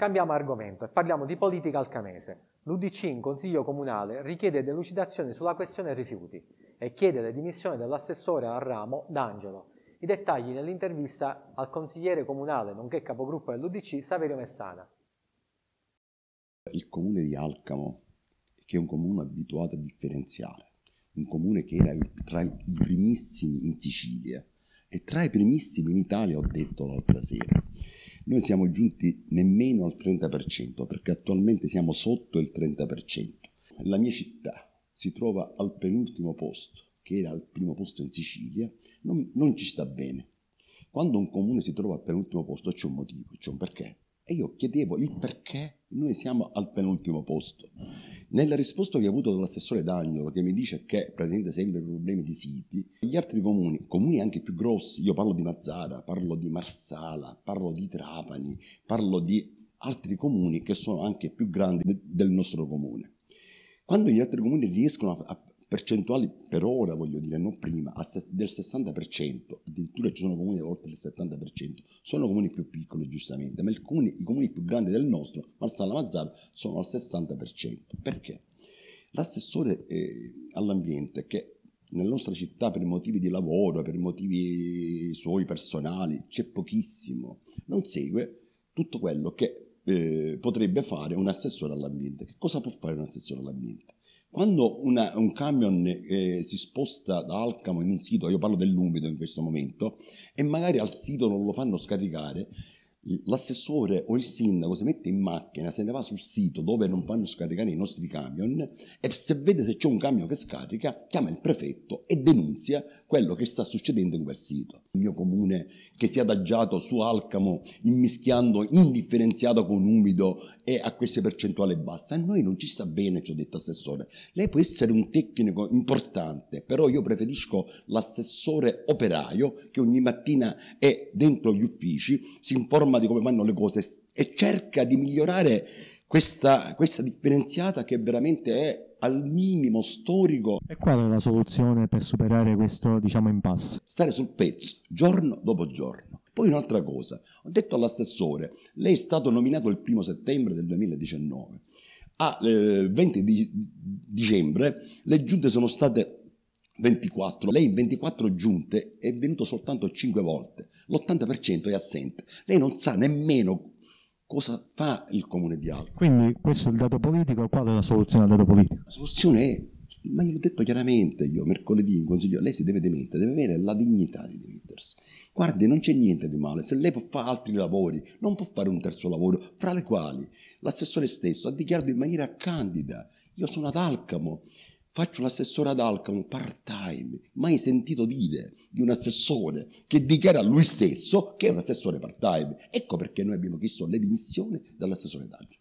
Cambiamo argomento e parliamo di politica alcamese. L'Udc in Consiglio Comunale richiede delucidazioni sulla questione rifiuti e chiede le dimissioni dell'assessore al ramo D'Angelo. I dettagli nell'intervista al consigliere comunale, nonché capogruppo dell'Udc, Saverio Messana. Il comune di Alcamo, che è un comune abituato a differenziare, un comune che era tra i primissimi in Sicilia e tra i primissimi in Italia, ho detto l'altra sera. Noi siamo giunti nemmeno al 30%, perché attualmente siamo sotto il 30%. La mia città si trova al penultimo posto, che era al primo posto in Sicilia, non, non ci sta bene. Quando un comune si trova al penultimo posto c'è un motivo, c'è un perché. E io chiedevo il perché noi siamo al penultimo posto. Nella risposta che ho avuto dall'assessore D'Agnolo, che mi dice che praticamente sempre problemi di siti, gli altri comuni, comuni anche più grossi, io parlo di Mazzara, parlo di Marsala, parlo di Trapani, parlo di altri comuni che sono anche più grandi de- del nostro comune. Quando gli altri comuni riescono a, a percentuali per ora, voglio dire, non prima, se- del 60%, addirittura ci sono comuni a volte il 70%, sono comuni più piccoli giustamente, ma comune, i comuni più grandi del nostro, Marsala Mazzara, sono al 60%. Perché? L'assessore eh, all'ambiente che nella nostra città per motivi di lavoro, per motivi suoi personali, c'è pochissimo, non segue tutto quello che eh, potrebbe fare un assessore all'ambiente. Che cosa può fare un assessore all'ambiente? Quando una, un camion eh, si sposta da Alcamo in un sito, io parlo dell'umido in questo momento, e magari al sito non lo fanno scaricare, l'assessore o il sindaco si mette in macchina, se ne va sul sito dove non fanno scaricare i nostri camion e se vede se c'è un camion che scarica, chiama il prefetto e denunzia quello che sta succedendo in quel sito. Il mio comune che si è adagiato su Alcamo immischiando indifferenziato con umido e a queste percentuali basse, a noi non ci sta bene, ci ho detto assessore. Lei può essere un tecnico importante, però io preferisco l'assessore operaio che ogni mattina è dentro gli uffici, si informa norma di come vanno le cose e cerca di migliorare questa, questa differenziata che veramente è al minimo storico. E qual è la soluzione per superare questo, diciamo, impasse? Stare sul pezzo, giorno dopo giorno. Poi un'altra cosa, ho detto all'assessore, lei è stato nominato il primo settembre del 2019. A ah, eh, 20 di- dicembre le giunte sono state 24, lei in 24 giunte è venuto soltanto 5 volte, l'80% è assente. Lei non sa nemmeno cosa fa il comune di Alba. Quindi questo è il dato politico, qual è la soluzione al dato politico? La soluzione è, ma gliel'ho detto chiaramente io mercoledì in consiglio, lei si deve dimettere, deve avere la dignità di dimettersi. Guardi, non c'è niente di male, se lei può fare altri lavori, non può fare un terzo lavoro, fra le quali l'assessore stesso ha dichiarato in maniera candida, io sono ad Alcamo, Faccio l'assessore ad Alcamo part-time, mai sentito dire di un assessore che dichiara lui stesso che è un assessore part-time. Ecco perché noi abbiamo chiesto le dimissioni dall'assessore D'Angelo.